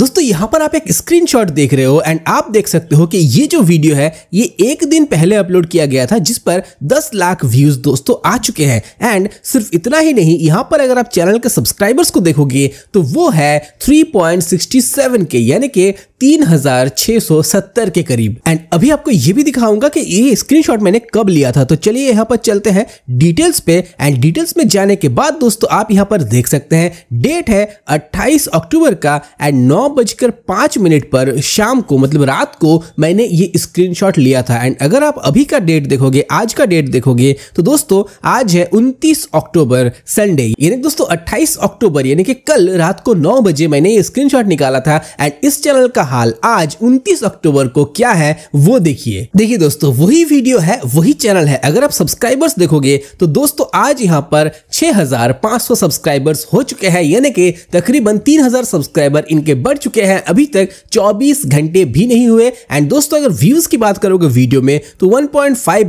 दोस्तों यहाँ पर आप एक स्क्रीनशॉट देख रहे हो एंड आप देख सकते हो कि ये जो वीडियो है ये एक दिन पहले अपलोड किया गया था जिस पर 10 लाख व्यूज दोस्तों आ चुके हैं एंड सिर्फ इतना ही नहीं यहाँ पर अगर आप चैनल के सब्सक्राइबर्स को देखोगे तो वो है 3.67 के यानी कि 3670 के करीब एंड अभी आपको ये भी दिखाऊंगा कि ये स्क्रीनशॉट मैंने कब लिया था तो चलिए यहाँ पर चलते हैं डिटेल्स पे एंड डिटेल्स में जाने के बाद दोस्तों आप यहाँ पर देख सकते हैं डेट है 28 अक्टूबर का एंड नौ बजकर पांच मिनट पर शाम को मतलब रात को मैंने ये स्क्रीन लिया था एंड अगर आप अभी का डेट देखोगे आज का डेट देखोगे तो दोस्तों आज है उनतीस अक्टूबर संडे यानी दोस्तों अट्ठाईस अक्टूबर यानी कि कल रात को नौ बजे मैंने ये स्क्रीनशॉट निकाला था एंड इस चैनल का हाल आज 29 अक्टूबर को क्या है वो देखिए देखिए दोस्तों वही वीडियो है वही चैनल है अगर आप सब्सक्राइबर्स देखोगे तो दोस्तों आज यहाँ पर 6500 सब्सक्राइबर्स हो चुके हैं यानी कि तकरीबन 3000 सब्सक्राइबर इनके बढ़ चुके हैं अभी तक 24 घंटे भी नहीं हुए एंड दोस्तों अगर व्यूज की बात करोगे वीडियो में तो वन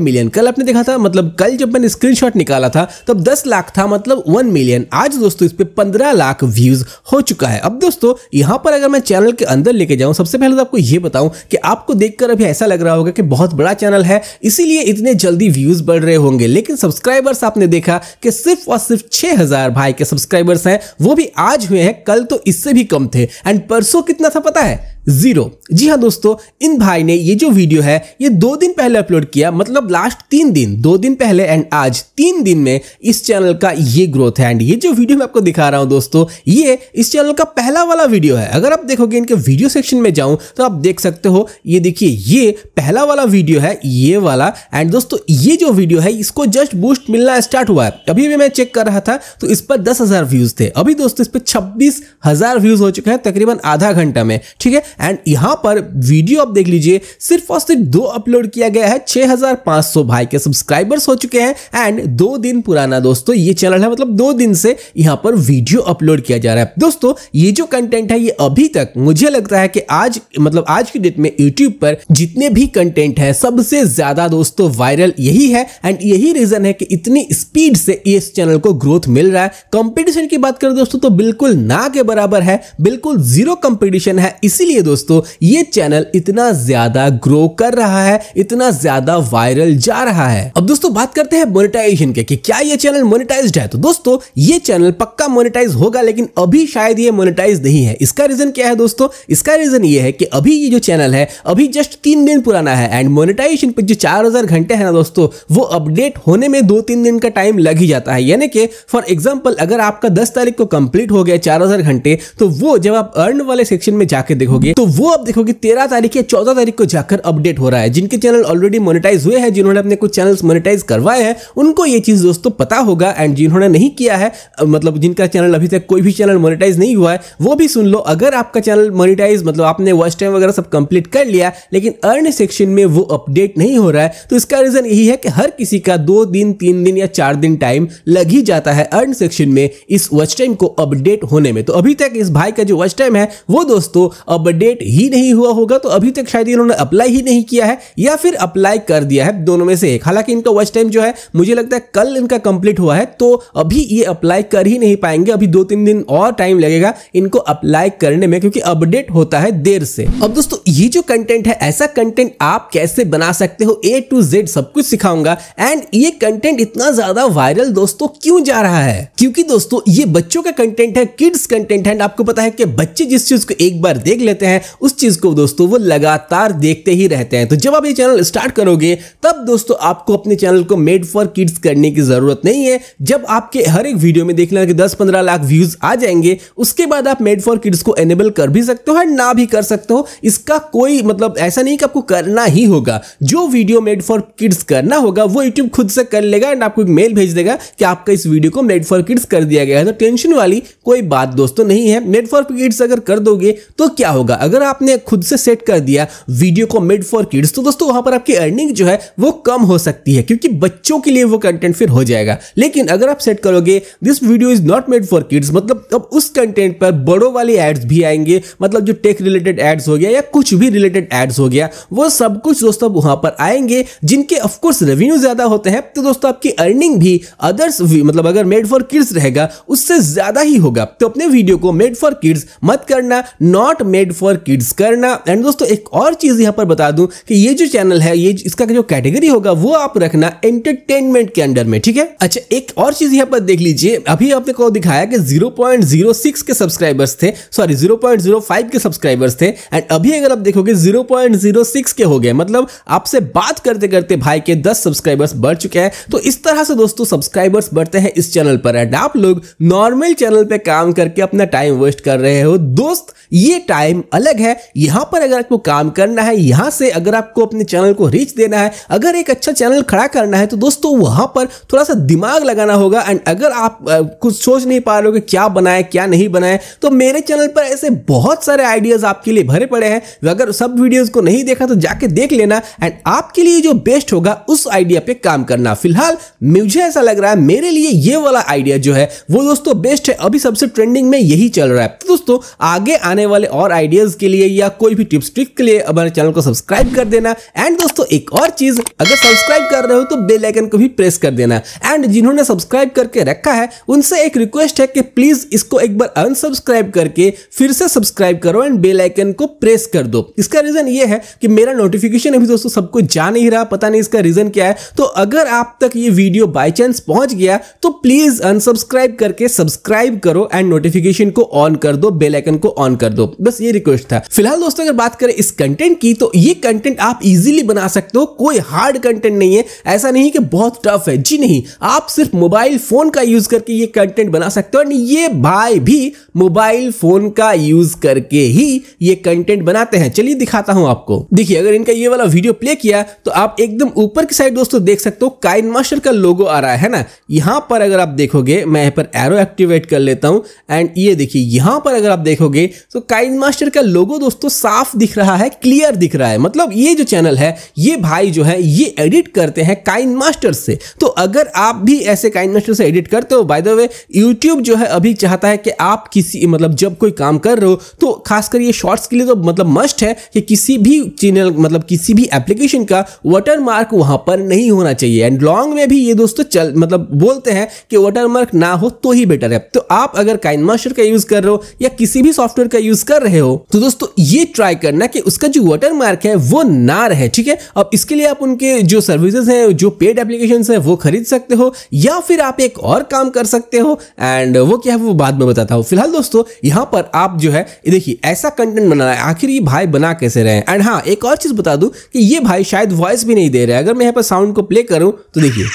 मिलियन कल आपने देखा था मतलब कल जब मैंने स्क्रीन निकाला था तब दस लाख था मतलब वन मिलियन आज दोस्तों इस पर पंद्रह लाख व्यूज हो चुका है अब दोस्तों यहाँ पर अगर मैं चैनल के अंदर लेके जाऊँ हूँ सबसे पहले तो आपको ये बताऊँ कि आपको देखकर अभी ऐसा लग रहा होगा कि बहुत बड़ा चैनल है इसीलिए इतने जल्दी व्यूज बढ़ रहे होंगे लेकिन सब्सक्राइबर्स आपने देखा कि सिर्फ और सिर्फ हजार भाई के सब्सक्राइबर्स हैं वो भी आज हुए हैं कल तो इससे भी कम थे एंड परसों कितना था पता है जीरो जी हाँ दोस्तों इन भाई ने ये जो वीडियो है ये दो दिन पहले अपलोड किया मतलब लास्ट तीन दिन दो दिन पहले एंड आज तीन दिन में इस चैनल का ये ग्रोथ है एंड ये जो वीडियो मैं आपको दिखा रहा हूँ दोस्तों ये इस चैनल का पहला वाला वीडियो है अगर आप देखोगे इनके वीडियो सेक्शन में जाऊँ तो आप देख सकते हो ये देखिए ये पहला वाला वीडियो है ये वाला एंड दोस्तों ये जो वीडियो है इसको जस्ट बूस्ट मिलना स्टार्ट हुआ है अभी भी मैं चेक कर रहा था तो इस पर दस व्यूज थे अभी दोस्तों इस पर छब्बीस व्यूज हो चुके हैं तकरीबन आधा घंटा में ठीक है एंड यहां पर वीडियो आप देख लीजिए सिर्फ और सिर्फ दो अपलोड किया गया है 6500 भाई के सब्सक्राइबर्स हो चुके हैं एंड दो दिन पुराना दोस्तों ये चैनल है मतलब दो दिन से यहां पर वीडियो अपलोड किया जा रहा है दोस्तों ये जो कंटेंट है ये अभी तक मुझे लगता है कि आज मतलब आज की डेट में यूट्यूब पर जितने भी कंटेंट है सबसे ज्यादा दोस्तों वायरल यही है एंड यही रीजन है कि इतनी स्पीड से इस चैनल को ग्रोथ मिल रहा है कंपटीशन की बात करें दोस्तों तो बिल्कुल ना के बराबर है बिल्कुल जीरो कंपटीशन है इसीलिए देखिए दोस्तों ये चैनल इतना ज्यादा ग्रो कर रहा है इतना ज्यादा वायरल जा रहा है अब दोस्तों बात करते हैं मोनिटाइजेशन के कि क्या ये चैनल मोनिटाइज है तो दोस्तों ये चैनल पक्का मोनिटाइज होगा लेकिन अभी शायद ये मोनिटाइज नहीं है इसका रीजन क्या है दोस्तों इसका रीजन ये है कि अभी ये जो चैनल है अभी जस्ट तीन दिन पुराना है एंड मोनिटाइजेशन पर जो चार घंटे है ना दोस्तों वो अपडेट होने में दो तीन दिन का टाइम लग ही जाता है यानी कि फॉर एग्जाम्पल अगर आपका दस तारीख को कंप्लीट हो गया चार घंटे तो वो जब आप अर्न वाले सेक्शन में जाके देखोगे चाहिए तो वो अब देखोगे तेरह तारीख या चौदह तारीख को जाकर अपडेट हो रहा है जिनके चैनल ऑलरेडी मोनिटाइज हुए हैं जिन्होंने अपने कुछ चैनल मोनिटाइज करवाए हैं उनको ये चीज दोस्तों पता होगा एंड जिन्होंने नहीं किया है मतलब जिनका चैनल अभी तक कोई भी चैनल मोनिटाइज नहीं हुआ है वो भी सुन लो अगर आपका चैनल मोनिटाइज मतलब आपने वॉच टाइम वगैरह सब कंप्लीट कर लिया लेकिन अर्न सेक्शन में वो अपडेट नहीं हो रहा है तो इसका रीजन यही है कि हर किसी का दो दिन तीन दिन या चार दिन टाइम लग ही जाता है अर्न सेक्शन में इस वॉच टाइम को अपडेट होने में तो अभी तक इस भाई का जो वॉच टाइम है वो दोस्तों अपडेट अपडेट ही नहीं हुआ होगा तो अभी तक शायद इन्होंने अप्लाई ही नहीं किया है या फिर अप्लाई कर दिया है दोनों में से एक हालांकि इनका वॉच टाइम जो है मुझे लगता है कल इनका कंप्लीट हुआ है तो अभी ये अप्लाई कर ही नहीं पाएंगे अभी दो तीन दिन और टाइम लगेगा इनको अप्लाई करने में क्योंकि अपडेट होता है देर से अब दोस्तों ये जो कंटेंट है ऐसा कंटेंट आप कैसे बना सकते हो ए टू जेड सब कुछ सिखाऊंगा एंड ये कंटेंट इतना ज्यादा वायरल दोस्तों क्यों जा रहा है क्योंकि दोस्तों ये बच्चों का कंटेंट है किड्स कंटेंट है आपको पता है कि बच्चे जिस चीज को एक बार देख लेते हैं हैं उस चीज़ को दोस्तों वो लगातार देखते ही रहते हैं तो जब आप ये चैनल स्टार्ट करोगे तब दोस्तों आपको अपने चैनल को मेड फॉर किड्स करने की ज़रूरत नहीं है जब आपके हर एक वीडियो में देखना कि दस पंद्रह लाख व्यूज़ आ जाएंगे उसके बाद आप मेड फॉर किड्स को एनेबल कर भी सकते हो और ना भी कर सकते हो इसका कोई मतलब ऐसा नहीं कि आपको करना ही होगा जो वीडियो मेड फॉर किड्स करना होगा वो यूट्यूब खुद से कर लेगा एंड आपको एक मेल भेज देगा कि आपका इस वीडियो को मेड फॉर किड्स कर दिया गया है तो टेंशन वाली कोई बात दोस्तों नहीं है मेड फॉर किड्स अगर कर दोगे तो क्या होगा अगर आपने खुद से सेट कर दिया वीडियो को मेड फॉर किड्स तो दोस्तों वहां पर आपकी अर्निंग जो है वो कम हो सकती है क्योंकि बच्चों के लिए वो कंटेंट फिर हो जाएगा लेकिन अगर आप सेट करोगे this video is not made for kids मतलब अब उस कंटेंट पर बड़ों वाले एड्स भी आएंगे मतलब जो टेक रिलेटेड एड्स हो गया या कुछ भी रिलेटेड एड्स हो गया वो सब कुछ दोस्तों वहां पर आएंगे जिनके ऑफकोर्स रेवेन्यू ज्यादा होते हैं तो दोस्तों आपकी अर्निंग भी अदर्स मतलब अगर मेड फॉर किड्स रहेगा उससे ज्यादा ही होगा तो अपने वीडियो को मेड फॉर किड्स मत करना not made for for kids करना एंड दोस्तों एक और चीज़ यहां पर बता दूं कि ये जो चैनल है ये इसका जो कैटेगरी होगा वो आप रखना एंटरटेनमेंट के अंडर में ठीक है अच्छा एक और चीज़ यहां पर देख लीजिए अभी आपने को दिखाया कि 0.06 के सब्सक्राइबर्स थे सॉरी 0.05 के सब्सक्राइबर्स थे एंड अभी अगर आप देखोगे 0.06 के हो गए मतलब आपसे बात करते करते भाई के 10 सब्सक्राइबर्स बढ़ चुके हैं तो इस तरह से दोस्तों सब्सक्राइबर्स बढ़ते हैं इस चैनल पर एंड आप लोग नॉर्मल चैनल पर काम करके अपना टाइम वेस्ट कर रहे हो दोस्त ये टाइम अलग है यहां पर अगर आपको काम करना है यहां से अगर आपको अपने चैनल को रीच देना है अगर एक अच्छा चैनल खड़ा करना है तो दोस्तों वहां पर थोड़ा सा दिमाग लगाना होगा एंड अगर आप कुछ सोच नहीं पा रहे हो कि क्या बनाए क्या नहीं बनाए तो मेरे चैनल पर ऐसे बहुत सारे आइडियाज़ आपके लिए भरे पड़े हैं अगर सब वीडियोज़ को नहीं देखा तो जाके देख लेना एंड आपके लिए जो बेस्ट होगा उस आइडिया पर काम करना फिलहाल मुझे ऐसा लग रहा है मेरे लिए ये वाला आइडिया जो है वो दोस्तों बेस्ट है अभी सबसे ट्रेंडिंग में यही चल रहा है तो दोस्तों आगे आने वाले और आइडिया वीडियोस के लिए या कोई भी टिप्स ट्रिक के लिए हमारे चैनल को सब्सक्राइब कर देना एंड दोस्तों एक और चीज अगर सब्सक्राइब कर रहे हो तो बेल आइकन को भी प्रेस कर देना एंड जिन्होंने सब्सक्राइब करके रखा है उनसे एक रिक्वेस्ट है कि प्लीज इसको एक बार अनसब्सक्राइब करके फिर से सब्सक्राइब करो एंड बेल आइकन को प्रेस कर दो इसका रीजन ये है कि मेरा नोटिफिकेशन अभी दोस्तों सबको जा नहीं रहा पता नहीं इसका रीजन क्या है तो अगर आप तक ये वीडियो बाई चांस पहुंच गया तो प्लीज अनसब्सक्राइब करके सब्सक्राइब करो एंड नोटिफिकेशन को ऑन कर दो बेल आइकन को ऑन कर दो बस ये रिक्वेस्ट रिक्वेस्ट था फिलहाल दोस्तों अगर बात करें इस कंटेंट की तो ये कंटेंट आप इजीली बना सकते हो कोई हार्ड कंटेंट नहीं है ऐसा नहीं कि बहुत टफ है जी नहीं आप सिर्फ मोबाइल फोन का यूज करके ये कंटेंट बना सकते हो ये भाई भी मोबाइल फोन का यूज करके ही ये कंटेंट बनाते हैं चलिए दिखाता हूं आपको देखिए अगर इनका ये वाला वीडियो प्ले किया तो आप एकदम ऊपर की साइड दोस्तों देख सकते हो काइन मास्टर का लोगो आ रहा है ना यहां पर अगर आप देखोगे मैं यहां पर एरो एक्टिवेट कर लेता हूं एंड ये देखिए यहां पर अगर आप देखोगे तो काइन मास्टर का का लोगो दोस्तों साफ दिख रहा है क्लियर दिख रहा है मतलब ये जो चैनल है ये भाई जो है ये एडिट करते हैं काइन मास्टर से तो अगर आप भी ऐसे काइन मास्टर से एडिट करते हो बाय द वे यूट्यूब जो है अभी चाहता है कि आप किसी मतलब जब कोई काम कर रहे हो तो खासकर ये शॉर्ट्स के लिए तो मतलब मस्ट है कि किसी भी चैनल मतलब किसी भी एप्लीकेशन का वाटर मार्क वहां पर नहीं होना चाहिए एंड लॉन्ग में भी ये दोस्तों चल मतलब बोलते हैं कि वाटर मार्क ना हो तो ही बेटर है तो आप अगर काइन मास्टर का यूज कर रहे हो या किसी भी सॉफ्टवेयर का यूज कर रहे हो तो दोस्तों ये ट्राई करना कि उसका जो वाटर मार्क है वो ना रहे ठीक है अब इसके लिए आप उनके जो सर्विसेज हैं जो पेड एप्लीकेशन हैं वो खरीद सकते हो या फिर आप एक और काम कर सकते हो एंड वो क्या है वो बाद में बताता हूँ फिलहाल दोस्तों यहाँ पर आप जो है देखिए ऐसा कंटेंट बना रहा है आखिर ये भाई बना कैसे रहे एंड हाँ एक और चीज़ बता दूँ कि ये भाई शायद वॉइस भी नहीं दे रहे अगर मैं यहाँ पर साउंड को प्ले करूँ तो देखिए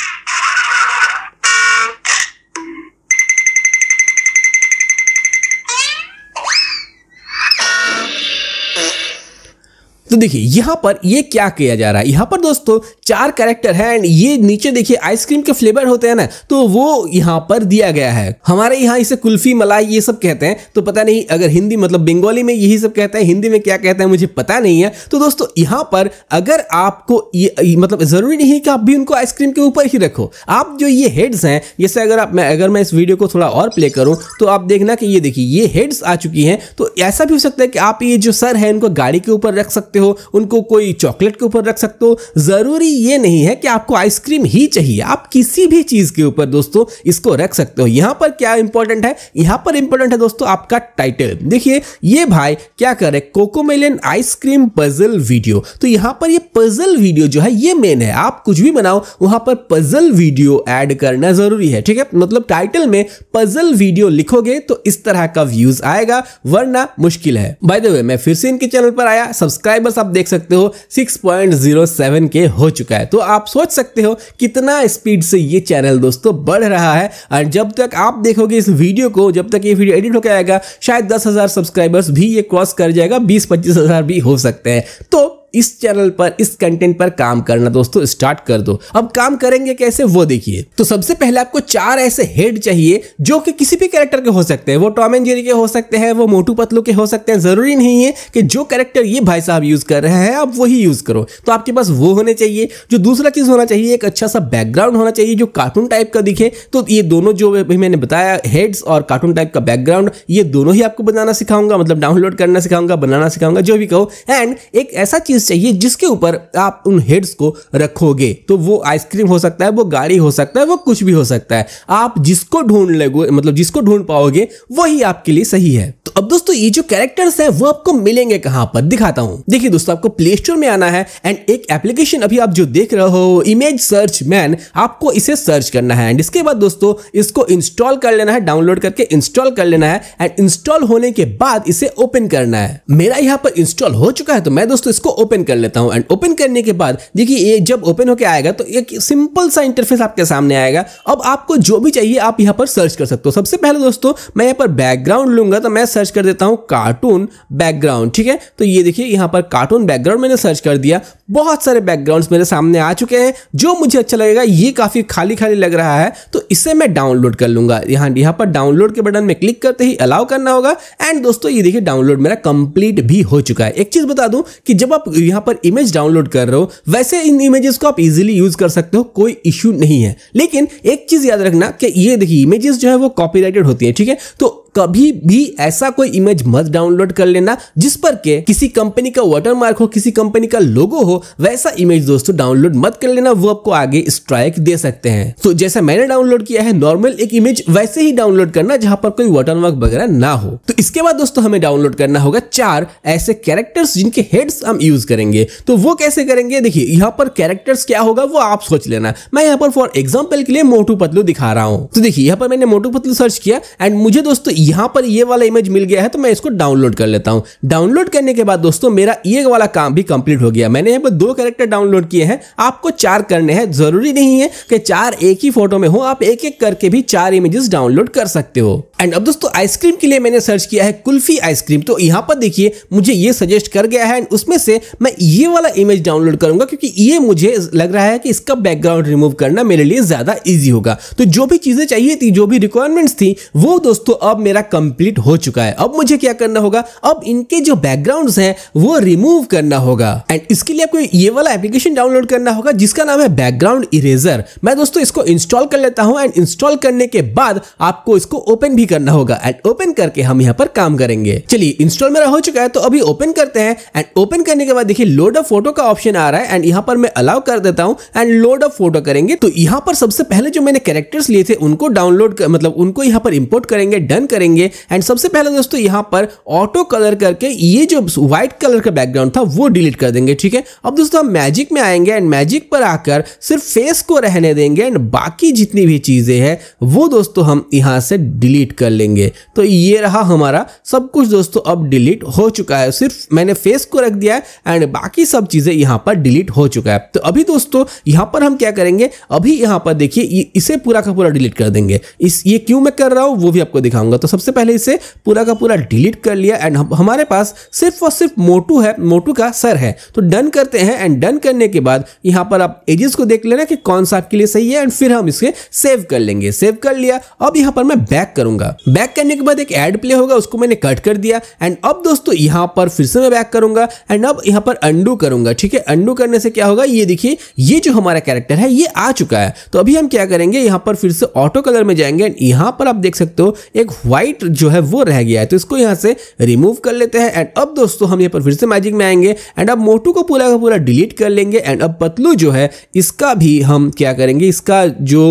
तो देखिए यहाँ पर ये क्या किया जा रहा है यहाँ पर दोस्तों चार कैरेक्टर है एंड ये नीचे देखिए आइसक्रीम के फ्लेवर होते हैं ना तो वो यहाँ पर दिया गया है हमारे यहाँ इसे कुल्फी मलाई ये सब कहते हैं तो पता नहीं अगर हिंदी मतलब बंगाली में यही सब कहते हैं हिंदी में क्या कहते हैं मुझे पता नहीं है तो दोस्तों यहाँ पर अगर आपको ये मतलब ज़रूरी नहीं है कि आप भी उनको आइसक्रीम के ऊपर ही रखो आप जो ये हेड्स हैं जैसे अगर आप मैं अगर मैं इस वीडियो को थोड़ा और प्ले करूँ तो आप देखना कि ये देखिए ये हेड्स आ चुकी हैं तो ऐसा भी हो सकता है कि आप ये जो सर है इनको गाड़ी के ऊपर रख सकते सकते हो उनको कोई चॉकलेट के ऊपर रख सकते हो ज़रूरी ये नहीं है कि आपको आइसक्रीम ही चाहिए आप किसी भी चीज़ के ऊपर दोस्तों इसको रख सकते हो यहां पर क्या इंपॉर्टेंट है यहां पर इंपॉर्टेंट है दोस्तों आपका टाइटल देखिए ये भाई क्या करे कोकोमेलन आइसक्रीम पजल वीडियो तो यहां पर ये पजल वीडियो जो है ये मेन है आप कुछ भी बनाओ वहां पर पजल वीडियो ऐड करना ज़रूरी है ठीक है मतलब टाइटल में पजल वीडियो लिखोगे तो इस तरह का व्यूज आएगा वरना मुश्किल है बाय द वे मैं फिर से इनके चैनल पर आया सब्सक्राइब सब्सक्राइबर्स आप देख सकते हो 6.07 के हो चुका है तो आप सोच सकते हो कितना स्पीड से ये चैनल दोस्तों बढ़ रहा है और जब तक आप देखोगे इस वीडियो को जब तक ये वीडियो एडिट होकर आएगा शायद दस सब्सक्राइबर्स भी ये क्रॉस कर जाएगा बीस पच्चीस भी हो सकते हैं तो इस चैनल पर इस कंटेंट पर काम करना दोस्तों स्टार्ट कर दो अब काम करेंगे कैसे वो देखिए तो सबसे पहले आपको चार ऐसे हेड चाहिए जो कि किसी भी कैरेक्टर के हो सकते हैं वो टॉम एंड जेरी के हो सकते हैं वो मोटू पतलू के हो सकते हैं जरूरी नहीं है कि जो कैरेक्टर ये भाई साहब यूज कर रहे हैं आप वही यूज करो तो आपके पास वो होने चाहिए जो दूसरा चीज होना चाहिए एक अच्छा सा बैकग्राउंड होना चाहिए जो कार्टून टाइप का दिखे तो ये दोनों जो भी मैंने बताया हेड्स और कार्टून टाइप का बैकग्राउंड ये दोनों ही आपको बनाना सिखाऊंगा मतलब डाउनलोड करना सिखाऊंगा बनाना सिखाऊंगा जो भी कहो एंड एक ऐसा चीज चाहिए जिसके ऊपर आप उन हेड्स को रखोगे तो वो आइसक्रीम हो सकता है वो गाड़ी हो सकता है वो कुछ भी हो सकता है आप जिसको ढूंढ लगो मतलब जिसको ढूंढ पाओगे वही आपके लिए सही है तो अब दोस्तों ये जो कैरेक्टर्स है वो आपको मिलेंगे कहां पर दिखाता हूँ देखिए दोस्तों आपको प्ले स्टोर में आना है एंड एक एप्लीकेशन अभी आप जो देख रहे हो इमेज सर्च मैन आपको इसे सर्च करना है एंड इसके बाद दोस्तों इसको इंस्टॉल कर लेना है डाउनलोड करके इंस्टॉल कर लेना है एंड इंस्टॉल होने के बाद इसे ओपन करना है मेरा यहाँ पर इंस्टॉल हो चुका है तो मैं दोस्तों इसको ओपन कर लेता हूं एंड ओपन करने के बाद देखिए ये जब ओपन होकर आएगा तो एक सिंपल सा इंटरफेस आपके सामने आएगा अब आपको जो भी चाहिए आप यहां पर सर्च कर सकते हो सबसे पहले दोस्तों मैं यहां पर बैकग्राउंड लूंगा तो मैं सर्च कर देता हूं कार्टून बैकग्राउंड ठीक है तो ये देखिए यहां पर कार्टून बैकग्राउंड मैंने सर्च कर दिया बहुत सारे बैकग्राउंड मेरे सामने आ चुके हैं जो मुझे अच्छा लगेगा ये काफ़ी खाली खाली लग रहा है तो इसे मैं डाउनलोड कर लूंगा यहां यहां पर डाउनलोड के बटन में क्लिक करते ही अलाउ करना होगा एंड दोस्तों ये देखिए डाउनलोड मेरा कंप्लीट भी हो चुका है एक चीज़ बता दूं कि जब आप यहां पर इमेज डाउनलोड कर रहे हो वैसे इन इमेजेस को आप इजीली यूज कर सकते हो कोई इश्यू नहीं है लेकिन एक चीज याद रखना कि ये देखिए इमेजेस जो है वो कॉपीराइटेड होती है ठीक है तो कभी भी ऐसा कोई इमेज मत डाउनलोड कर लेना जिस पर के किसी कंपनी का वाटरमार्क हो किसी कंपनी का लोगो हो वैसा इमेज दोस्तों डाउनलोड मत कर लेना वो आपको आगे स्ट्राइक दे सकते हैं तो जैसा मैंने डाउनलोड किया है नॉर्मल एक इमेज वैसे ही डाउनलोड करना जहां पर कोई वाटरमार्क वगैरह ना हो तो इसके बाद दोस्तों हमें डाउनलोड करना होगा चार ऐसे कैरेक्टर्स जिनके हेड्स हम यूज करेंगे तो वो कैसे करेंगे देखिए यहाँ पर कैरेक्टर्स क्या होगा वो आप सोच लेना मैं यहाँ पर फॉर एग्जाम्पल के लिए मोटू पतलू दिखा रहा हूँ तो देखिए यहाँ पर मैंने मोटू पतलू सर्च किया एंड मुझे दोस्तों यहां पर ये वाला इमेज मिल गया है तो मैं इसको डाउनलोड कर लेता हूं डाउनलोड करने के बाद दोस्तों मेरा ये वाला काम भी कंप्लीट हो गया मैंने यहां पर दो कैरेक्टर डाउनलोड किए हैं आपको चार करने हैं जरूरी नहीं है कि चार एक ही फोटो में हो आप एक एक करके भी चार इमेजेस डाउनलोड कर सकते हो एंड अब दोस्तों आइसक्रीम के लिए मैंने सर्च किया है कुल्फी आइसक्रीम तो यहाँ पर देखिए मुझे ये सजेस्ट कर गया है एंड उसमें से मैं ये वाला इमेज डाउनलोड करूंगा क्योंकि ये मुझे लग रहा है कि इसका बैकग्राउंड रिमूव करना मेरे लिए ज्यादा ईजी होगा तो जो भी चीजें चाहिए थी जो भी रिक्वायरमेंट्स थी वो दोस्तों अब मेरा मेरा कंप्लीट हो चुका है अब मुझे क्या करना होगा अब इनके जो बैकग्राउंड है वो रिमूव करना होगा एंड इसके लिए आपको ये वाला एप्लीकेशन डाउनलोड करना होगा जिसका नाम है बैकग्राउंड इरेजर मैं दोस्तों इसको इंस्टॉल कर लेता हूँ एंड इंस्टॉल करने के बाद आपको इसको ओपन भी करना होगा एंड ओपन करके हम यहाँ पर काम करेंगे चलिए इंस्टॉल मेरा हो चुका है तो अभी ओपन करते हैं एंड ओपन करने के बाद देखिए लोड ऑफ फोटो का ऑप्शन आ रहा है एंड यहाँ पर मैं अलाउ कर देता हूँ एंड लोड ऑफ फोटो करेंगे तो यहाँ पर सबसे पहले जो मैंने कैरेक्टर्स लिए थे उनको डाउनलोड मतलब उनको यहाँ पर इम्पोर्ट करेंगे डन करेंगे करेंगे एंड सबसे पहले दोस्तों यहां पर ऑटो कलर करके ये जो व्हाइट कलर का बैकग्राउंड था वो डिलीट कर देंगे ठीक है अब दोस्तों हम मैजिक में आएंगे एंड मैजिक पर आकर सिर्फ फेस को रहने देंगे एंड बाकी जितनी भी चीज़ें हैं वो दोस्तों हम यहां से डिलीट कर लेंगे तो ये रहा हमारा सब कुछ दोस्तों अब डिलीट हो चुका है सिर्फ मैंने फेस को रख दिया है एंड बाकी सब चीज़ें यहां पर डिलीट हो चुका है तो अभी दोस्तों यहां पर हम क्या करेंगे अभी यहां पर देखिए इसे पूरा का पूरा डिलीट कर देंगे इस ये क्यों मैं कर रहा हूं वो भी आपको दिखाऊंगा तो तो सबसे पहले इसे पूरा का पूरा डिलीट कर लिया एंड हम, हमारे पास सिर्फ और सिर्फ मोटू है मोटू का सर है तो डन करते हैं एंड डन करने के बाद यहाँ पर आप एजेस को देख लेना कि कौन सा आपके लिए सही है एंड फिर हम इसे सेव कर लेंगे सेव कर लिया अब यहाँ पर मैं बैक करूंगा बैक करने के बाद एक एड प्ले होगा उसको मैंने कट कर दिया एंड अब दोस्तों यहाँ पर फिर से मैं बैक करूंगा एंड अब यहाँ पर अंडू करूंगा ठीक है अंडू करने से क्या होगा ये देखिए ये जो हमारा कैरेक्टर है ये आ चुका है तो अभी हम क्या करेंगे यहाँ पर फिर से ऑटो कलर में जाएंगे एंड यहाँ पर आप देख सकते हो एक व्हाइट जो है वो रह गया है तो इसको यहाँ से रिमूव कर लेते हैं एंड अब दोस्तों हम यहाँ पर फिर से मैजिक में आएंगे एंड अब मोटू को पूरा का पूरा डिलीट कर लेंगे एंड अब पतलू जो है इसका भी हम क्या करेंगे इसका जो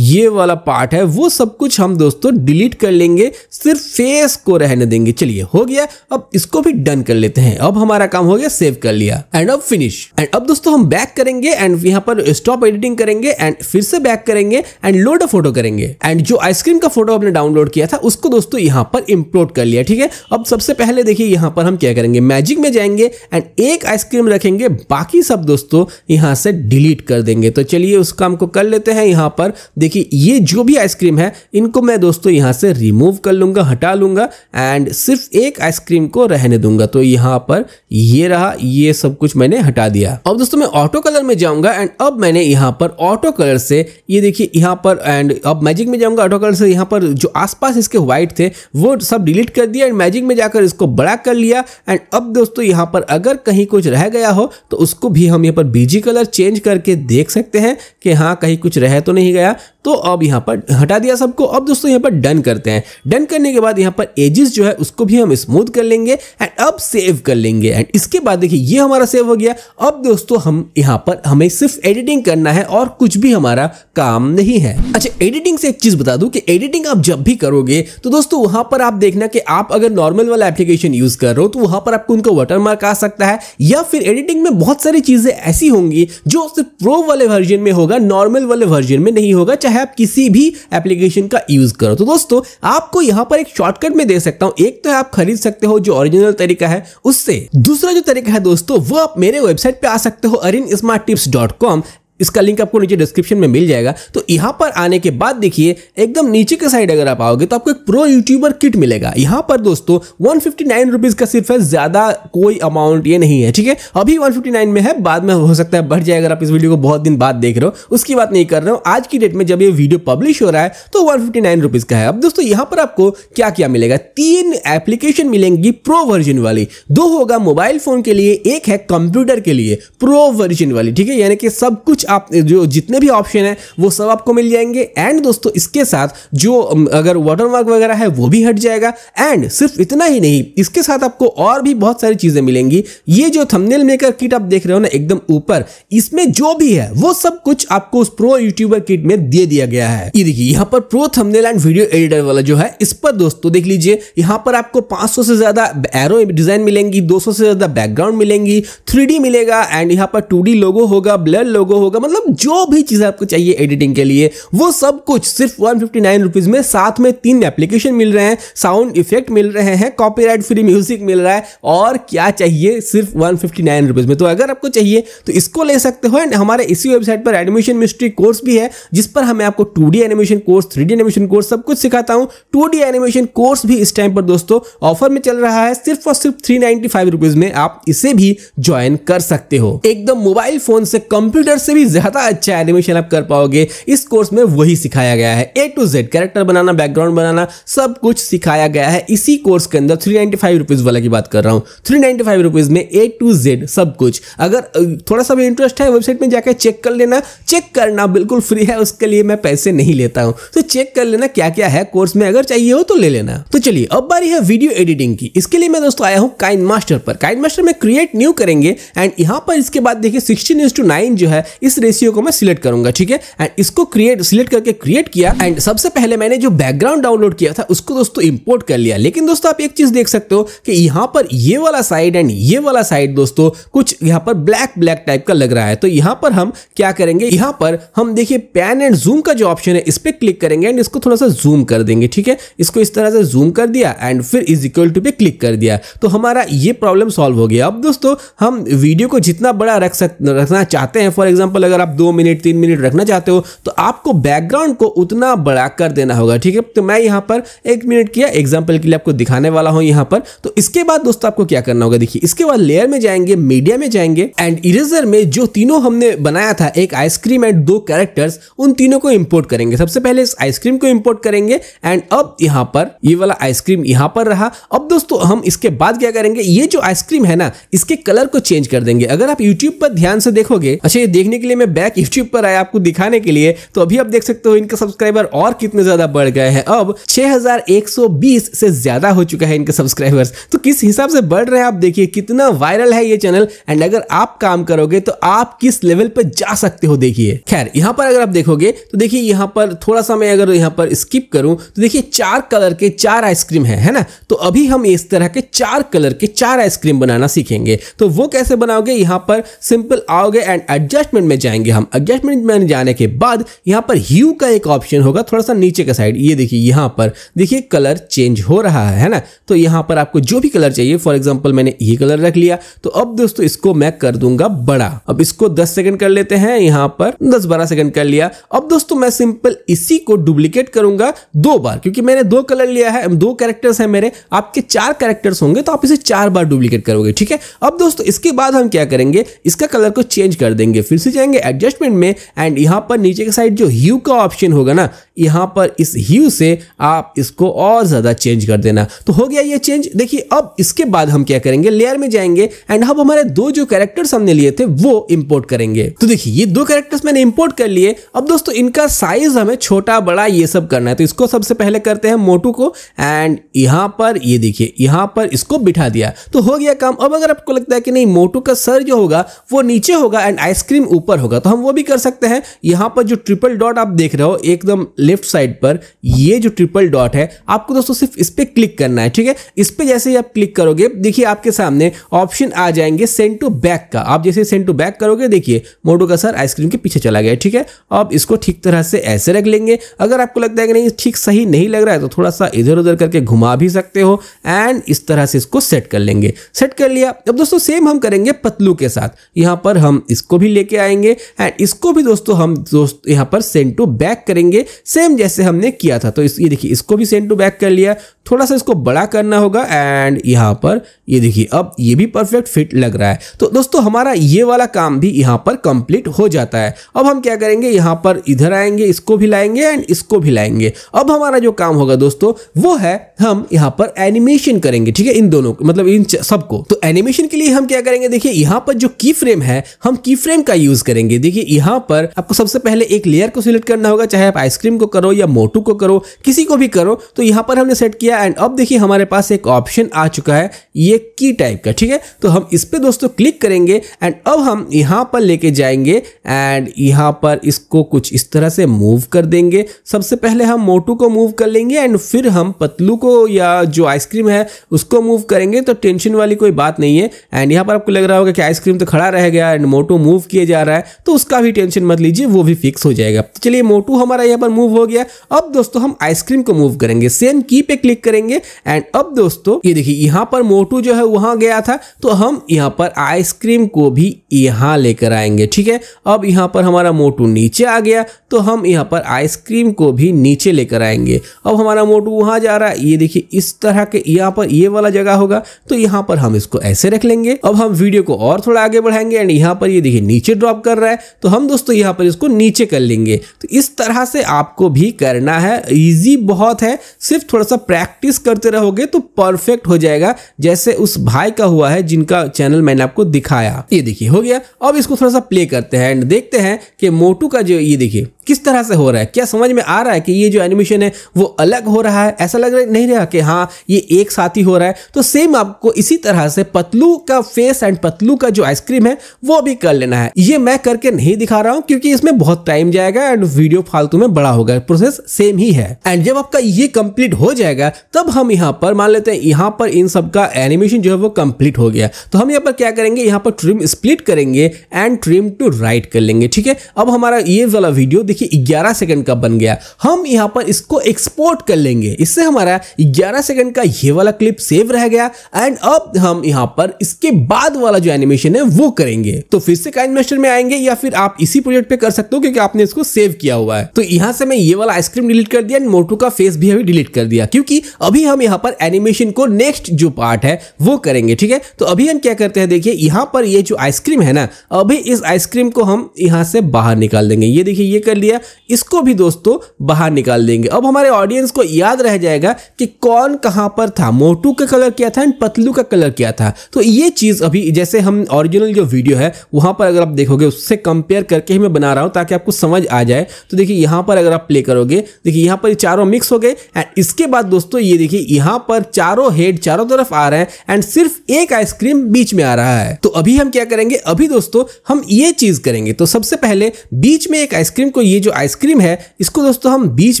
ये वाला पार्ट है वो सब कुछ हम दोस्तों डिलीट कर लेंगे सिर्फ फेस को रहने देंगे चलिए हो गया अब इसको भी डन कर लेते हैं अब हमारा काम हो गया सेव कर लिया एंड अब फिनिश एंड अब दोस्तों हम बैक करेंगे एंड यहाँ पर स्टॉप एडिटिंग करेंगे एंड फिर से बैक करेंगे एंड लोड अ फोटो करेंगे एंड जो आइसक्रीम का फोटो आपने डाउनलोड किया था उसको दोस्तों यहां पर इम्प्लोट कर लिया ठीक है अब सबसे पहले देखिए यहां पर हम क्या करेंगे मैजिक में जाएंगे एंड एक आइसक्रीम रखेंगे बाकी सब दोस्तों यहां से डिलीट कर देंगे तो चलिए उस काम को कर लेते हैं यहां पर देखिए ये जो भी आइसक्रीम है इनको मैं दोस्तों यहां से रिमूव कर लूंगा हटा लूंगा एंड सिर्फ एक आइसक्रीम को रहने दूंगा तो यहां पर ये रहा ये सब कुछ मैंने हटा दिया अब दोस्तों मैं ऑटो कलर में जाऊंगा एंड अब मैंने यहां पर ऑटो कलर से ये देखिए यहां पर एंड अब मैजिक में जाऊंगा ऑटो कलर से यहां पर जो आसपास इसके व्हाइट साइट थे वो सब डिलीट कर दिया एंड मैजिक में जाकर इसको बड़ा कर लिया एंड अब दोस्तों यहाँ पर अगर कहीं कुछ रह गया हो तो उसको भी हम यहाँ पर बीजी कलर चेंज करके देख सकते हैं कि हाँ कहीं कुछ रह तो नहीं गया तो अब यहाँ पर हटा दिया सबको अब दोस्तों यहाँ पर डन करते हैं डन करने के बाद यहाँ पर एजिस जो है उसको भी हम स्मूथ कर लेंगे एंड अब सेव कर लेंगे एंड इसके बाद देखिए ये हमारा सेव हो गया अब दोस्तों हम यहाँ पर हमें सिर्फ एडिटिंग करना है और कुछ भी हमारा काम नहीं है अच्छा एडिटिंग से एक चीज़ बता दू कि एडिटिंग आप जब भी करोगे तो दोस्तों वहां पर आप देखना कि आप अगर नॉर्मल वाला एप्लीकेशन यूज़ कर रहे हो तो वहां पर आपको उनका वाटरमार्क आ सकता है या फिर एडिटिंग में बहुत सारी चीज़ें ऐसी होंगी जो सिर्फ प्रो वाले वर्जन में होगा नॉर्मल वाले वर्जन में नहीं होगा चाहे ऐप किसी भी एप्लीकेशन का यूज करो तो दोस्तों आपको यहाँ पर एक शॉर्टकट में दे सकता हूँ एक तो आप खरीद सकते हो जो ओरिजिनल तरीका है उससे दूसरा जो तरीका है दोस्तों वो आप मेरे वेबसाइट पे आ सकते हो Arin smart tips dot com इसका लिंक आपको नीचे डिस्क्रिप्शन में मिल जाएगा तो यहां पर आने के बाद देखिए एकदम नीचे के साइड अगर आप आओगे तो आपको एक प्रो यूट्यूबर किट मिलेगा यहां पर दोस्तों वन फिफ्टी का सिर्फ है ज़्यादा कोई अमाउंट ये नहीं है ठीक है अभी 159 में है बाद में हो सकता है बढ़ जाए अगर आप इस वीडियो को बहुत दिन बाद देख रहे हो उसकी बात नहीं कर रहे हो आज की डेट में जब ये वीडियो पब्लिश हो रहा है तो वन फिफ्टी का है अब दोस्तों यहां पर आपको क्या क्या मिलेगा तीन एप्लीकेशन मिलेंगी प्रो वर्जन वाली दो होगा मोबाइल फोन के लिए एक है कंप्यूटर के लिए प्रो वर्जन वाली ठीक है यानी कि सब कुछ आप जो जितने भी ऑप्शन है वो सब आपको मिल जाएंगे एंड दोस्तों इसके साथ जो अगर वाटरमार्क वगैरह है वो भी हट जाएगा एंड सिर्फ इतना ही नहीं इसके साथ आपको और भी बहुत सारी चीज़ें मिलेंगी ये जो थंबनेल मेकर किट आप देख रहे हो ना एकदम ऊपर इसमें जो भी है वो सब कुछ आपको उस प्रो यूट्यूबर किट में दे दिया गया है ये देखिए यहाँ पर pro thumbnail and video editor वाला जो है इस पर दोस्तों देख लीजिए यहाँ पर आपको 500 से ज्यादा एरो डिजाइन मिलेंगी 200 से ज्यादा बैकग्राउंड मिलेंगी थ्री मिलेगा एंड यहाँ पर टू लोगो होगा ब्लड लोगो होगा होगा मतलब जो भी चीज़ आपको चाहिए एडिटिंग के लिए वो सब कुछ सिर्फ वन फिफ्टी में साथ में तीन एप्लीकेशन मिल रहे हैं साउंड इफेक्ट मिल रहे हैं कॉपी फ्री म्यूजिक मिल रहा है और क्या चाहिए सिर्फ वन फिफ्टी में तो अगर आपको चाहिए तो इसको ले सकते हो एंड हमारे इसी वेबसाइट पर एडमिशन मिस्ट्री कोर्स भी है जिस पर हमें आपको two animation course three animation course सब कुछ सिखाता हूँ टू एनिमेशन कोर्स भी इस टाइम पर दोस्तों ऑफर में चल रहा है सिर्फ और सिर्फ थ्री नाइनटी में आप इसे भी ज्वाइन कर सकते हो एकदम मोबाइल फोन से कंप्यूटर से भी भी ज़्यादा अच्छा एनिमेशन आप कर पाओगे इस कोर्स में वही सिखाया गया है ए टू जेड कैरेक्टर बनाना बैकग्राउंड बनाना सब कुछ सिखाया गया है इसी कोर्स के अंदर थ्री नाइनटी फाइव रुपीज़ वाला की बात कर रहा हूँ थ्री नाइनटी फाइव रुपीज़ में ए टू जेड सब कुछ अगर थोड़ा सा भी इंटरेस्ट है वेबसाइट में जाकर चेक कर लेना चेक करना बिल्कुल फ्री है उसके लिए मैं पैसे नहीं लेता हूँ तो चेक कर लेना क्या क्या है कोर्स में अगर चाहिए हो तो ले लेना तो चलिए अब बारी है वीडियो एडिटिंग की इसके लिए मैं दोस्तों आया हूँ काइन मास्टर पर काइन मास्टर में क्रिएट न्यू करेंगे एंड यहाँ पर इसके बाद देखिए सिक्सटीन इंस टू नाइन जो है इस रेशियो को मैं सिलेक्ट करूंगा ठीक है एंड इसको क्रिएट सिलेक्ट करके क्रिएट किया एंड सबसे पहले मैंने जो बैकग्राउंड डाउनलोड किया था उसको दोस्तों इंपोर्ट कर लिया लेकिन दोस्तों आप एक चीज देख सकते हो कि यहां पर ये वाला साइड एंड ये वाला साइड दोस्तों कुछ यहां पर ब्लैक ब्लैक टाइप का लग रहा है तो यहां पर हम क्या करेंगे यहां पर हम देखिए पैन एंड जूम का जो ऑप्शन है इस पर क्लिक करेंगे एंड इसको थोड़ा सा जूम कर देंगे ठीक है इसको इस तरह से जूम कर दिया एंड फिर इज इक्वल टू पे क्लिक कर दिया तो हमारा ये प्रॉब्लम सॉल्व हो गया अब दोस्तों हम वीडियो को जितना बड़ा रख सक रखना चाहते हैं फॉर एग्जाम्पल केवल अगर आप दो मिनट तीन मिनट रखना चाहते हो तो आपको बैकग्राउंड को उतना बड़ा कर देना होगा ठीक है तो मैं यहाँ पर एक मिनट किया एग्जाम्पल के लिए आपको दिखाने वाला हूँ यहाँ पर तो इसके बाद दोस्तों आपको क्या करना होगा देखिए इसके बाद लेयर में जाएंगे मीडिया में जाएंगे एंड इरेजर में जो तीनों हमने बनाया था एक आइसक्रीम एंड दो कैरेक्टर्स उन तीनों को इम्पोर्ट करेंगे सबसे पहले इस आइसक्रीम को इम्पोर्ट करेंगे एंड अब यहाँ पर ये वाला आइसक्रीम यहाँ पर रहा अब दोस्तों हम इसके बाद क्या करेंगे ये जो आइसक्रीम है ना इसके कलर को चेंज कर देंगे अगर आप यूट्यूब पर ध्यान से देखोगे अच्छा ये देखने के लिए मैं बैक यूट्यूब पर आया आपको दिखाने के लिए तो अभी आप देख सकते हो इनके सब्सक्राइबर और कितने ज्यादा बढ़ गए हैं अब 6120 से ज्यादा हो चुका है इनके सब्सक्राइबर्स तो किस हिसाब से बढ़ रहे हैं आप देखिए कितना वायरल है ये चैनल एंड अगर आप काम करोगे तो आप किस लेवल पर जा सकते हो देखिए खैर यहाँ पर अगर आप देखोगे तो देखिए यहाँ पर थोड़ा सा मैं अगर यहाँ पर स्किप करूं तो देखिए चार कलर के चार आइसक्रीम है है ना तो अभी हम इस तरह के चार कलर के चार आइसक्रीम बनाना सीखेंगे तो वो कैसे बनाओगे यहाँ पर सिंपल आओगे एंड एडजस्टमेंट में जाएंगे हम एडजस्टमेंट में जाने के बाद यहाँ पर ह्यू का एक ऑप्शन होगा थोड़ा सा नीचे का साइड ये देखिए यहाँ पर देखिए कलर चेंज हो रहा है ना तो यहाँ पर आपको जो भी कलर चाहिए फॉर एग्जाम्पल मैंने ये कलर रख लिया तो अब दोस्तों इसको मैं कर दूंगा बड़ा अब इसको दस सेकंड कर लेते हैं यहाँ पर दस बारह सेकंड कर लिया अब दोस्तों मैं सिंपल इसी को डुप्लीकेट करूंगा दो बार क्योंकि मैंने दो कलर लिया है दो कैरेक्टर्स हैं मेरे आपके चार कैरेक्टर्स होंगे तो आप इसे चार बार डुप्लीकेट करोगे ठीक है अब दोस्तों इसके बाद हम क्या करेंगे इसका कलर को चेंज कर देंगे फिर से जाएंगे जाएंगे एडजस्टमेंट में एंड यहाँ पर नीचे के साइड जो ह्यू का ऑप्शन होगा ना यहाँ पर इस ह्यू से आप इसको और ज़्यादा चेंज कर देना तो हो गया ये चेंज देखिए अब इसके बाद हम क्या करेंगे लेयर में जाएंगे एंड अब हमारे दो जो कैरेक्टर्स हमने लिए थे वो इम्पोर्ट करेंगे तो देखिए ये दो कैरेक्टर्स मैंने इम्पोर्ट कर लिए अब दोस्तों इनका साइज हमें छोटा बड़ा ये सब करना है तो इसको सबसे पहले करते हैं मोटू को एंड यहाँ पर ये देखिए यहाँ पर इसको बिठा दिया तो हो गया काम अब अगर आपको लगता है कि नहीं मोटू का सर जो होगा वो नीचे होगा एंड आइसक्रीम ऊपर होगा तो हम वो भी कर सकते हैं यहाँ पर जो ट्रिपल डॉट आप देख रहे हो एकदम लेफ्ट साइड पर ये जो ट्रिपल डॉट है आपको दोस्तों सिर्फ इस पर क्लिक करना है ठीक है इस पर जैसे ही आप क्लिक करोगे देखिए आपके सामने ऑप्शन आ जाएंगे सेंड टू बैक का आप जैसे सेंड टू बैक करोगे देखिए मोटो का सर आइसक्रीम के पीछे चला गया ठीक है आप इसको ठीक तरह से ऐसे रख लेंगे अगर आपको लगता है कि नहीं ठीक सही नहीं लग रहा है तो थोड़ा सा इधर उधर करके घुमा भी सकते हो एंड इस तरह से इसको सेट कर लेंगे सेट कर लिया अब दोस्तों सेम हम करेंगे पतलू के साथ यहां पर हम इसको भी लेके आएंगे करेंगे एंड इसको भी दोस्तों हम दोस्त यहाँ पर सेंड टू बैक करेंगे सेम जैसे हमने किया था तो इस ये देखिए इसको भी सेंड टू बैक कर लिया थोड़ा सा इसको बड़ा करना होगा एंड यहाँ पर ये देखिए अब ये भी परफेक्ट फिट लग रहा है तो दोस्तों हमारा ये वाला काम भी यहाँ पर कंप्लीट हो जाता है अब हम क्या करेंगे यहाँ पर इधर आएंगे इसको भी लाएंगे एंड इसको भी लाएंगे अब हमारा जो काम होगा दोस्तों वो है हम यहाँ पर एनिमेशन करेंगे ठीक है इन दोनों मतलब इन सबको तो एनिमेशन के लिए हम क्या करेंगे देखिए यहाँ पर जो की फ्रेम है हम की फ्रेम का यूज करेंगे देखिए यहाँ पर आपको सबसे पहले एक लेयर को सिलेक्ट करना होगा चाहे आप आइसक्रीम को करो या मोटू को करो किसी को भी करो तो यहाँ पर हमने सेट किया एंड अब देखिए हमारे पास एक ऑप्शन आ चुका है ये की टाइप का ठीक है तो हम इस पर दोस्तों क्लिक करेंगे एंड अब हम यहाँ पर लेके जाएंगे एंड यहाँ पर इसको कुछ इस तरह से मूव कर देंगे सबसे पहले हम मोटू को मूव कर लेंगे एंड फिर हम पतलू को या जो आइसक्रीम है उसको मूव करेंगे तो टेंशन वाली कोई बात नहीं है एंड यहाँ पर आपको लग रहा होगा कि आइसक्रीम तो खड़ा रह गया एंड मोटू मूव किया जा रहा है है तो उसका भी टेंशन मत लीजिए वो भी फिक्स हो जाएगा तो चलिए मोटू हमारा यहाँ पर मूव हो गया अब दोस्तों हम आइसक्रीम को मूव करेंगे सेम की पे क्लिक करेंगे एंड अब दोस्तों ये देखिए यहाँ पर मोटू जो है वहां गया था तो हम यहाँ पर आइसक्रीम को भी यहाँ लेकर आएंगे ठीक है अब यहाँ पर हमारा मोटू नीचे आ गया तो हम यहाँ पर आइसक्रीम को भी नीचे लेकर आएंगे अब हमारा मोटू वहाँ जा रहा है ये देखिए इस तरह के यहाँ पर ये वाला जगह होगा तो यहाँ पर हम इसको ऐसे रख लेंगे अब हम वीडियो को और थोड़ा आगे बढ़ाएंगे एंड यहाँ पर ये देखिए नीचे ड्रॉप कर कर रहा है तो हम दोस्तों यहाँ पर इसको नीचे कर लेंगे तो इस तरह से आपको भी करना है ईजी बहुत है सिर्फ थोड़ा सा प्रैक्टिस करते रहोगे तो परफेक्ट हो जाएगा जैसे उस भाई का हुआ है जिनका चैनल मैंने आपको दिखाया ये देखिए हो गया अब इसको थोड़ा सा प्ले करते हैं एंड देखते हैं कि मोटू का जो ये देखिए किस तरह से हो रहा है क्या समझ में आ रहा है कि ये जो एनिमेशन है वो अलग हो रहा है ऐसा लग रहा नहीं रहा कि हाँ ये एक साथ ही हो रहा है तो सेम आपको इसी तरह से पतलू का फेस एंड पतलू का जो आइसक्रीम है वो भी कर लेना है ये मैं करके नहीं दिखा रहा हूँ क्योंकि इसमें बहुत टाइम जाएगा एंड वीडियो फालतू में बड़ा होगा प्रोसेस सेम ही है एंड जब आपका ये कंप्लीट हो जाएगा तब हम यहाँ पर मान लेते हैं यहाँ पर इन सब का एनिमेशन जो है वो कंप्लीट हो गया तो हम यहाँ पर क्या करेंगे यहाँ पर ट्रिम स्प्लिट करेंगे एंड ट्रिम टू राइट कर लेंगे ठीक है अब हमारा ये वाला वीडियो देखिए 11 सेकंड का बन गया हम यहाँ पर इसको एक्सपोर्ट कर लेंगे इससे हमारा 11 सेकंड का ये वाला क्लिप सेव रह गया एंड अब हम यहाँ पर इसके बाद वाला जो एनिमेशन है वो करेंगे तो फिर से काइन मेस्टर में आएंगे या फिर आप इसी प्रोजेक्ट पे कर सकते हो क्योंकि आपने इसको सेव किया हुआ है तो यहाँ से मैं ये वाला आइसक्रीम डिलीट कर दिया एंड मोटू का फेस भी अभी डिलीट कर दिया क्योंकि अभी हम यहाँ पर एनिमेशन को नेक्स्ट जो पार्ट है वो करेंगे ठीक है तो अभी हम क्या करते हैं देखिए यहाँ पर ये जो आइसक्रीम है ना अभी इस आइसक्रीम को हम यहाँ से बाहर निकाल देंगे ये देखिए ये कर दिया इसको भी दोस्तों बाहर निकाल देंगे अब हमारे ऑडियंस को याद रह जाएगा कि कौन कहां पर था मोटू का कलर क्या था एंड पतलू का कलर क्या था तो ये चीज़ अभी जैसे हम ओरिजिनल जो वीडियो है वहां पर अगर आप देखोगे उससे कंपेयर करके ही मैं बना रहा हूं ताकि आपको समझ आ जाए तो देखिए यहां पर अगर आप प्ले करोगे देखिए यहां पर चारों मिक्स हो गए एंड इसके बाद दोस्तों ये देखिए यहां पर चारों हेड चारों तरफ आ रहे हैं एंड सिर्फ एक आइसक्रीम बीच में आ रहा है तो अभी हम क्या करेंगे अभी दोस्तों हम ये चीज़ करेंगे तो सबसे पहले बीच में एक आइसक्रीम को ये जो आइसक्रीम है इसको दोस्तों हम बीच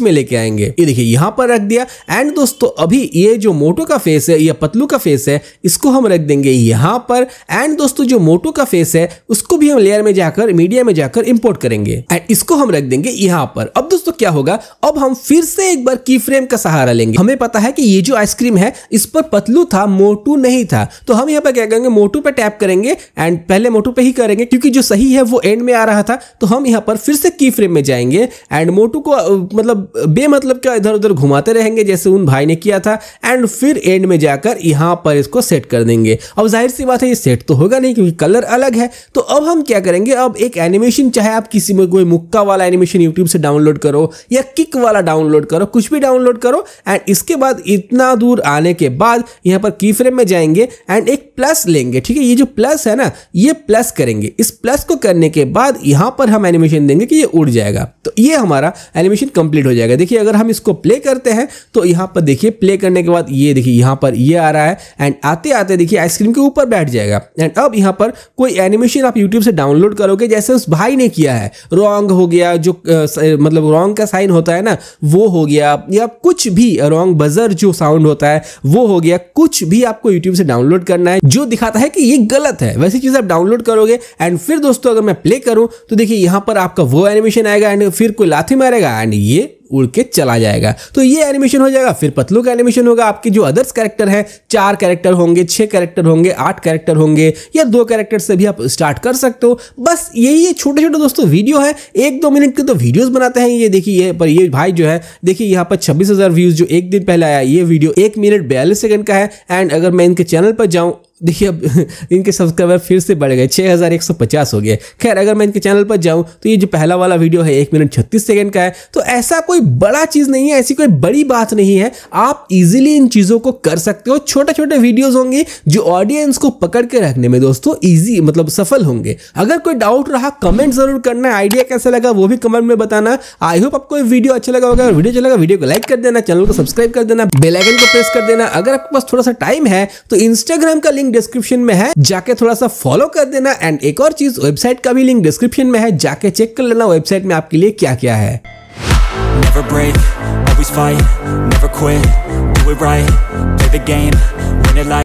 में लेके आएंगे ये देखिए यहाँ पर रख दिया एंड दोस्तों अभी ये जो मोटो का फेस है या पतलू का फेस है इसको हम रख देंगे यहाँ पर एंड दोस्तों जो मोटो का फेस है उसको भी हम लेयर में जाकर मीडिया में जाकर इम्पोर्ट करेंगे एंड इसको हम रख देंगे यहाँ पर अब दोस्तों क्या होगा अब हम फिर से एक बार की फ्रेम का सहारा लेंगे हमें पता है कि ये जो आइसक्रीम है इस पर पतलू था मोटू नहीं था तो हम यहाँ पर क्या करेंगे मोटू पे टैप करेंगे एंड पहले मोटू पे ही करेंगे क्योंकि जो सही है वो एंड में आ रहा था तो हम यहाँ पर फिर से की फ्रेम में जाएंगे एंड मोटू को मतलब बेमतलब क्या इधर उधर घुमाते रहेंगे जैसे उन भाई ने किया था एंड फिर एंड में जाकर यहाँ पर इसको सेट कर देंगे अब जाहिर सी बात है ये सेट तो होगा नहीं क्योंकि कलर अलग है तो अब हम क्या करेंगे अब एक एनिमेशन चाहे आप किसी में कोई मुक्का वाला एनिमेशन यूट्यूब से डाउनलोड करो या किक वाला डाउनलोड करो कुछ भी डाउनलोड करो एंड इसके बाद इतना दूर आने के बाद यहाँ पर की फ्रेम में जाएंगे एंड एक प्लस लेंगे ठीक है ये जो प्लस है ना ये प्लस करेंगे इस प्लस को करने के बाद यहाँ पर हम एनिमेशन देंगे कि ये उड़ जाएगा ครับ ये हमारा एनिमेशन कंप्लीट हो जाएगा देखिए अगर हम इसको प्ले करते हैं तो यहाँ पर देखिए प्ले करने के बाद ये देखिए यहाँ पर ये आ रहा है एंड आते आते देखिए आइसक्रीम के ऊपर बैठ जाएगा एंड अब यहाँ पर कोई एनिमेशन आप यूट्यूब से डाउनलोड करोगे जैसे उस भाई ने किया है रॉन्ग हो गया जो आ, मतलब रॉन्ग का साइन होता है ना वो हो गया या कुछ भी रॉन्ग बजर जो साउंड होता है वो हो गया कुछ भी आपको यूट्यूब से डाउनलोड करना है जो दिखाता है कि ये गलत है वैसी चीज़ आप डाउनलोड करोगे एंड फिर दोस्तों अगर मैं प्ले करूँ तो देखिए यहाँ पर आपका वो एनिमेशन आएगा एंड फिर कोई लाथी मारेगा एंड ये उड़ के चला जाएगा तो ये एनिमेशन हो जाएगा फिर पतलू का एनिमेशन होगा आपके जो अदर्स कैरेक्टर हैं चार कैरेक्टर होंगे छह कैरेक्टर होंगे आठ कैरेक्टर होंगे या दो कैरेक्टर से भी आप स्टार्ट कर सकते हो बस यही ये छोटे छोटे दोस्तों वीडियो है एक दो मिनट के तो वीडियोस बनाते हैं ये देखिए ये पर ये भाई जो है देखिए यहाँ पर छब्बीस व्यूज़ जो एक दिन पहले आया ये वीडियो एक मिनट बयालीस सेकंड का है एंड अगर मैं इनके चैनल पर जाऊँ देखिए अब इनके सब्सक्राइबर फिर से बढ़ गए 6150 हो गए खैर अगर मैं इनके चैनल पर जाऊं तो ये जो पहला वाला वीडियो है एक मिनट छत्तीस सेकेंड का है तो ऐसा कोई बड़ा चीज़ नहीं है ऐसी कोई बड़ी बात नहीं है आप इजीली इन चीज़ों को कर सकते हो छोटे छोटे वीडियोज होंगे जो ऑडियंस को पकड़ के रखने में दोस्तों ईजी मतलब सफल होंगे अगर कोई डाउट रहा कमेंट जरूर करना आइडिया कैसा लगा वो भी कमेंट में बताना आई होप आपको अच्छा वीडियो अच्छा लगा होगा वीडियो अच्छा लगा वीडियो को लाइक कर देना चैनल को सब्सक्राइब कर देना बेलाइकन को प्रेस कर देना अगर आपके पास थोड़ा सा टाइम है तो इंस्टाग्राम का लिंक डिस्क्रिप्शन में है जाके थोड़ा सा फॉलो कर देना एंड एक और चीज वेबसाइट का भी लिंक डिस्क्रिप्शन में है जाके चेक कर लेना वेबसाइट में आपके लिए क्या क्या है Never break, always fight, never quit, do it right, play the game, win it like